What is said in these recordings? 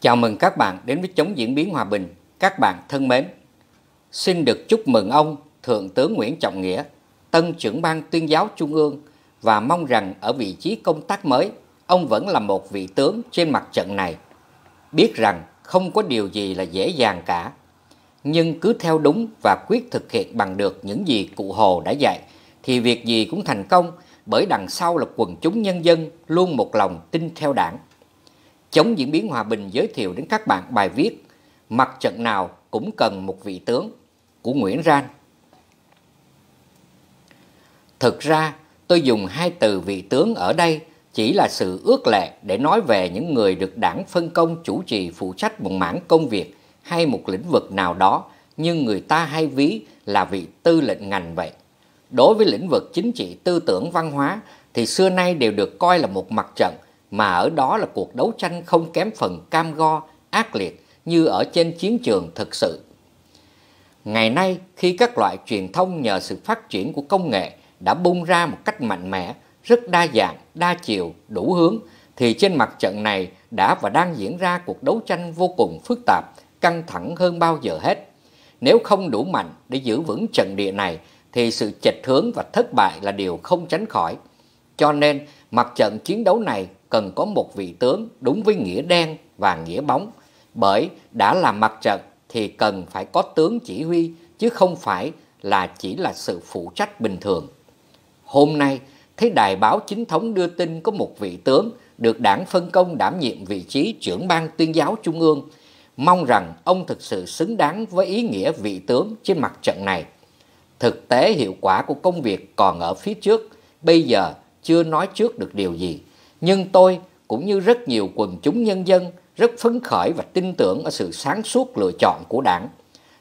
Chào mừng các bạn đến với Chống Diễn biến Hòa bình. Các bạn thân mến, xin được chúc mừng ông Thượng tướng Nguyễn Trọng Nghĩa, tân trưởng ban tuyên giáo Trung ương và mong rằng ở vị trí công tác mới, ông vẫn là một vị tướng trên mặt trận này. Biết rằng không có điều gì là dễ dàng cả, nhưng cứ theo đúng và quyết thực hiện bằng được những gì cụ Hồ đã dạy thì việc gì cũng thành công bởi đằng sau là quần chúng nhân dân luôn một lòng tin theo đảng. Chống diễn biến hòa bình giới thiệu đến các bạn bài viết Mặt trận nào cũng cần một vị tướng của Nguyễn Ran. Thực ra, tôi dùng hai từ vị tướng ở đây chỉ là sự ước lệ để nói về những người được đảng phân công chủ trì phụ trách một mảng công việc hay một lĩnh vực nào đó nhưng người ta hay ví là vị tư lệnh ngành vậy. Đối với lĩnh vực chính trị tư tưởng văn hóa thì xưa nay đều được coi là một mặt trận – mà ở đó là cuộc đấu tranh không kém phần cam go, ác liệt như ở trên chiến trường thực sự. Ngày nay, khi các loại truyền thông nhờ sự phát triển của công nghệ đã bung ra một cách mạnh mẽ, rất đa dạng, đa chiều, đủ hướng, thì trên mặt trận này đã và đang diễn ra cuộc đấu tranh vô cùng phức tạp, căng thẳng hơn bao giờ hết. Nếu không đủ mạnh để giữ vững trận địa này, thì sự chệch hướng và thất bại là điều không tránh khỏi. Cho nên, mặt trận chiến đấu này cần có một vị tướng đúng với nghĩa đen và nghĩa bóng, bởi đã là mặt trận thì cần phải có tướng chỉ huy chứ không phải là chỉ là sự phụ trách bình thường. Hôm nay, thấy đài báo chính thống đưa tin có một vị tướng được đảng phân công đảm nhiệm vị trí trưởng ban tuyên giáo trung ương, mong rằng ông thực sự xứng đáng với ý nghĩa vị tướng trên mặt trận này. Thực tế hiệu quả của công việc còn ở phía trước, bây giờ chưa nói trước được điều gì. Nhưng tôi cũng như rất nhiều quần chúng nhân dân rất phấn khởi và tin tưởng ở sự sáng suốt lựa chọn của đảng.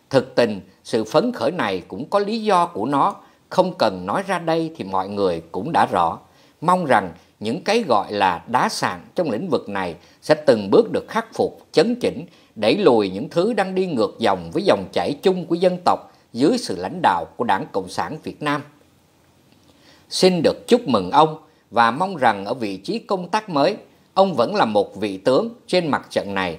Thực tình, sự phấn khởi này cũng có lý do của nó, không cần nói ra đây thì mọi người cũng đã rõ. Mong rằng những cái gọi là đá sạn trong lĩnh vực này sẽ từng bước được khắc phục, chấn chỉnh, đẩy lùi những thứ đang đi ngược dòng với dòng chảy chung của dân tộc dưới sự lãnh đạo của Đảng Cộng sản Việt Nam. Xin được chúc mừng ông và mong rằng ở vị trí công tác mới, ông vẫn là một vị tướng trên mặt trận này.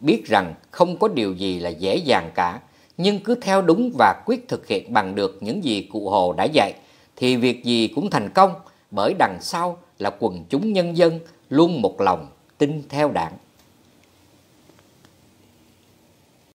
Biết rằng không có điều gì là dễ dàng cả, nhưng cứ theo đúng và quyết thực hiện bằng được những gì cụ Hồ đã dạy, thì việc gì cũng thành công, bởi đằng sau là quần chúng nhân dân luôn một lòng tin theo đảng.